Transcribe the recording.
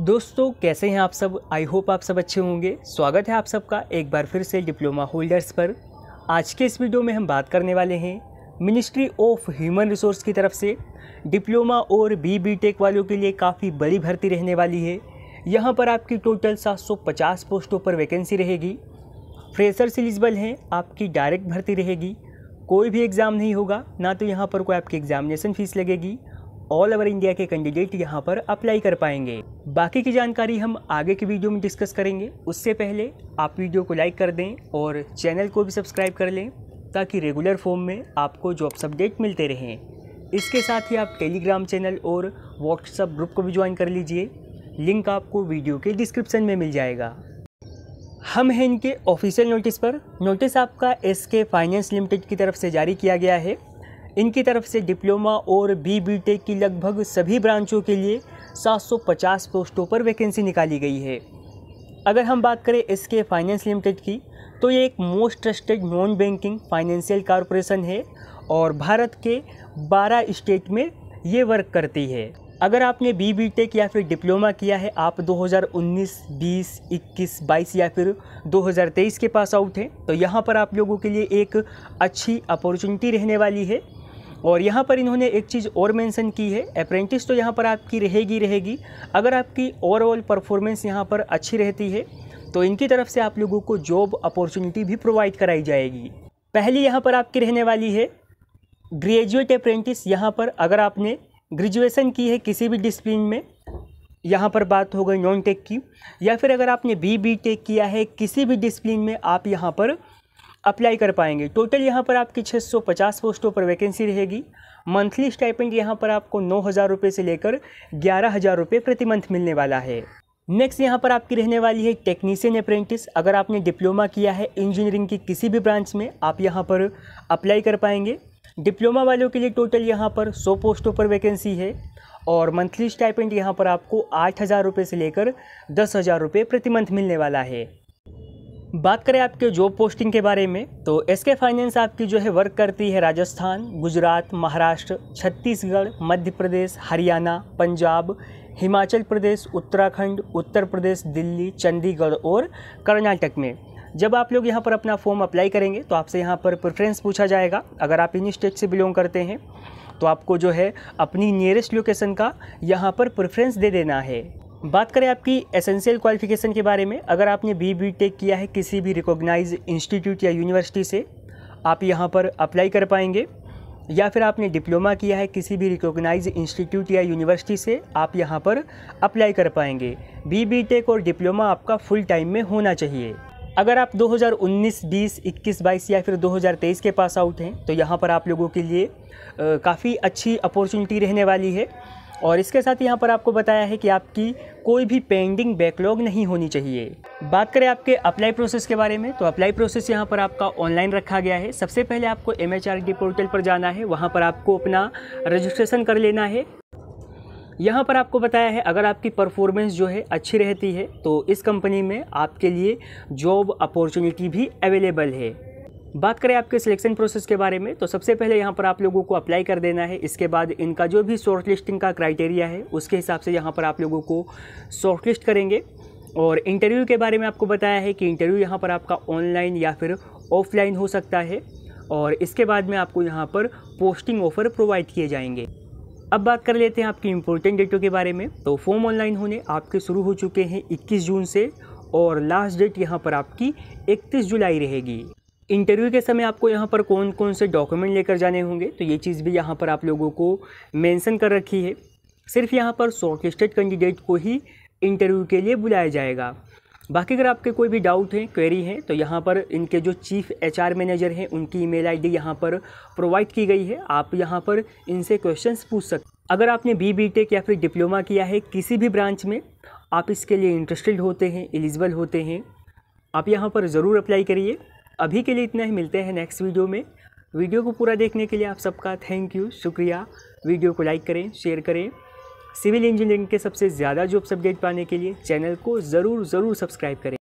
दोस्तों कैसे हैं आप सब आई होप आप सब अच्छे होंगे स्वागत है आप सबका एक बार फिर से डिप्लोमा होल्डर्स पर आज के इस वीडियो में हम बात करने वाले हैं मिनिस्ट्री ऑफ ह्यूमन रिसोर्स की तरफ से डिप्लोमा और बी बी टेक वालों के लिए काफ़ी बड़ी भर्ती रहने वाली है यहाँ पर आपकी टोटल पचास पोस्टों पर वैकेंसी रहेगी फ्रेशर्स एलिजिबल हैं आपकी डायरेक्ट भर्ती रहेगी कोई भी एग्ज़ाम नहीं होगा ना तो यहाँ पर कोई आपकी एग्ज़ामिनेशन फ़ीस लगेगी ऑल ओवर इंडिया के कैंडिडेट यहाँ पर अप्लाई कर पाएंगे बाकी की जानकारी हम आगे के वीडियो में डिस्कस करेंगे उससे पहले आप वीडियो को लाइक कर दें और चैनल को भी सब्सक्राइब कर लें ताकि रेगुलर फॉर्म में आपको जॉब्स अपडेट मिलते रहें इसके साथ ही आप टेलीग्राम चैनल और व्हाट्सअप ग्रुप को भी ज्वाइन कर लीजिए लिंक आपको वीडियो के डिस्क्रिप्शन में मिल जाएगा हम हैं इनके ऑफिशियल नोटिस पर नोटिस आपका एस के फाइनेंस लिमिटेड की तरफ से जारी किया गया है इनकी तरफ से डिप्लोमा और बी बी टेक की लगभग सभी ब्रांचों के लिए 750 पोस्टों पर वैकेंसी निकाली गई है अगर हम बात करें इसके फाइनेंस लिमिटेड की तो ये एक most trusted non banking financial corporation है और भारत के 12 स्टेट में ये वर्क करती है अगर आपने बी बी टेक या फिर डिप्लोमा किया है आप 2019, 20, 21, 22 या फिर 2023 के पास आउट हैं तो यहाँ पर आप लोगों के लिए एक अच्छी अपॉर्चुनिटी रहने वाली है और यहाँ पर इन्होंने एक चीज़ और मेंशन की है अप्रेंटिस तो यहाँ पर आपकी रहेगी रहेगी अगर आपकी ओवरऑल परफॉर्मेंस यहाँ पर अच्छी रहती है तो इनकी तरफ से आप लोगों को जॉब अपॉर्चुनिटी भी प्रोवाइड कराई जाएगी पहली यहाँ पर आपकी रहने वाली है ग्रेजुएट अप्रेंटिस यहाँ पर अगर आपने ग्रेजुएसन की है किसी भी डिसप्लिन में यहाँ पर बात हो गई नॉन टेक की या फिर अगर आपने बी बी टेक किया है किसी भी डिसप्लिन में आप यहाँ पर अप्लाई कर पाएंगे टोटल यहाँ पर आपकी 650 पोस्टों पर वैकेंसी रहेगी मंथली स्टाइपेंड यहाँ पर आपको नौ हज़ार रुपये से लेकर ग्यारह हज़ार रुपये प्रति मंथ मिलने वाला है नेक्स्ट यहाँ पर आपकी रहने वाली है टेक्नीसियन अप्रेंटिस अगर आपने डिप्लोमा किया है इंजीनियरिंग की किसी भी ब्रांच में आप यहाँ पर अप्लाई कर पाएंगे डिप्लोमा वालों के लिए टोटल यहाँ पर 100 पोस्टों पर वैकेंसी है और मंथली स्टाइपेंड यहाँ पर आपको आठ हज़ार रुपये से लेकर दस हज़ार रुपये प्रति मंथ मिलने वाला है बात करें आपके जॉब पोस्टिंग के बारे में तो एस के फाइनेंस आपकी जो है वर्क करती है राजस्थान गुजरात महाराष्ट्र छत्तीसगढ़ मध्य प्रदेश हरियाणा पंजाब हिमाचल प्रदेश उत्तराखंड उत्तर प्रदेश दिल्ली चंडीगढ़ और कर्नाटक में जब आप लोग यहाँ पर अपना फॉर्म अप्लाई करेंगे तो आपसे यहाँ पर प्रेफरेंस पूछा जाएगा अगर आप इन्हीं स्टेट से बिलोंग करते हैं तो आपको जो है अपनी नियरेस्ट लोकेशन का यहाँ पर प्रेफरेंस दे देना है बात करें आपकी एसेंशियल क्वालिफिकेशन के बारे में अगर आपने बी बी टेक किया है किसी भी रिकॉग्नाइज इंस्टीट्यूट या यूनिवर्सिटी से आप यहाँ पर अप्लाई कर पाएंगे या फिर आपने डिप्लोमा किया है किसी भी रिकॉग्नाइज इंस्टीट्यूट या यूनिवर्सिटी से आप यहाँ पर अप्लाई कर पाएंगे बी बी टेक और डिप्लोमा आपका फुल टाइम में होना चाहिए अगर आप 2019, 20, 21, 22 या फिर 2023 के पास आउट हैं तो यहाँ पर आप लोगों के लिए काफ़ी अच्छी अपॉर्चुनिटी रहने वाली है और इसके साथ यहाँ पर आपको बताया है कि आपकी कोई भी पेंडिंग बैकलॉग नहीं होनी चाहिए बात करें आपके अप्लाई प्रोसेस के बारे में तो अप्लाई प्रोसेस यहाँ पर आपका ऑनलाइन रखा गया है सबसे पहले आपको एम पोर्टल पर जाना है वहाँ पर आपको अपना रजिस्ट्रेशन कर लेना है यहाँ पर आपको बताया है अगर आपकी परफॉर्मेंस जो है अच्छी रहती है तो इस कंपनी में आपके लिए जॉब अपॉर्चुनिटी भी अवेलेबल है बात करें आपके सिलेक्शन प्रोसेस के बारे में तो सबसे पहले यहाँ पर आप लोगों को अप्लाई कर देना है इसके बाद इनका जो भी शॉर्ट लिस्टिंग का क्राइटेरिया है उसके हिसाब से यहाँ पर आप लोगों को शॉर्ट लिस्ट करेंगे और इंटरव्यू के बारे में आपको बताया है कि इंटरव्यू यहाँ पर आपका ऑनलाइन या फिर ऑफलाइन हो सकता है और इसके बाद में आपको यहाँ पर पोस्टिंग ऑफ़र प्रोवाइड किए जाएंगे अब बात कर लेते हैं आपकी इम्पोर्टेंट डेटों के बारे में तो फॉर्म ऑनलाइन होने आपके शुरू हो चुके हैं 21 जून से और लास्ट डेट यहाँ पर आपकी 31 जुलाई रहेगी इंटरव्यू के समय आपको यहाँ पर कौन कौन से डॉक्यूमेंट लेकर जाने होंगे तो ये चीज़ भी यहाँ पर आप लोगों को मेंशन कर रखी है सिर्फ यहाँ पर शॉर्टलिस्टेड कैंडिडेट को ही इंटरव्यू के लिए बुलाया जाएगा बाकी अगर आपके कोई भी डाउट हैं क्वेरी हैं तो यहाँ पर इनके जो चीफ एचआर मैनेजर हैं उनकी ईमेल आईडी यहाँ पर प्रोवाइड की गई है आप यहाँ पर इनसे क्वेश्चंस पूछ सकते अगर आपने बी बी टेक या फिर डिप्लोमा किया है किसी भी ब्रांच में आप इसके लिए इंटरेस्टेड होते हैं एलिजिबल होते हैं आप यहाँ पर ज़रूर अप्लाई करिए अभी के लिए इतना ही मिलते हैं नेक्स्ट वीडियो में वीडियो को पूरा देखने के लिए आप सबका थैंक यू शुक्रिया वीडियो को लाइक करें शेयर करें सिविल इंजीनियरिंग के सबसे ज़्यादा जॉब्स अपडेट पाने के लिए चैनल को ज़रूर ज़रूर सब्सक्राइब करें